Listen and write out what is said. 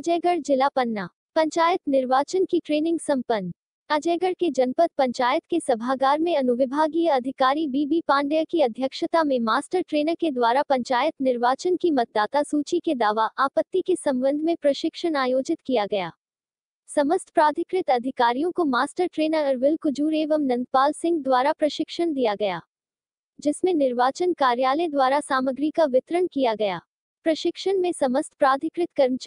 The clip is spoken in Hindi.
अजयगढ़ जिला पन्ना पंचायत निर्वाचन की ट्रेनिंग संपन्न अजयगढ़ के जनपद पंचायत के सभागार में अनुविभागीय अधिकारी बीबी पांडेय की अध्यक्षता में मास्टर ट्रेनर के द्वारा पंचायत निर्वाचन की मतदाता सूची के दावा आपत्ति के संबंध में प्रशिक्षण आयोजित किया गया समस्त प्राधिकृत अधिकारियों को मास्टर ट्रेनर अरविल कुजूर एवं नंदपाल सिंह द्वारा प्रशिक्षण दिया गया जिसमें निर्वाचन कार्यालय द्वारा सामग्री का वितरण किया गया प्रशिक्षण में समस्त प्राधिकृत कर्मचारी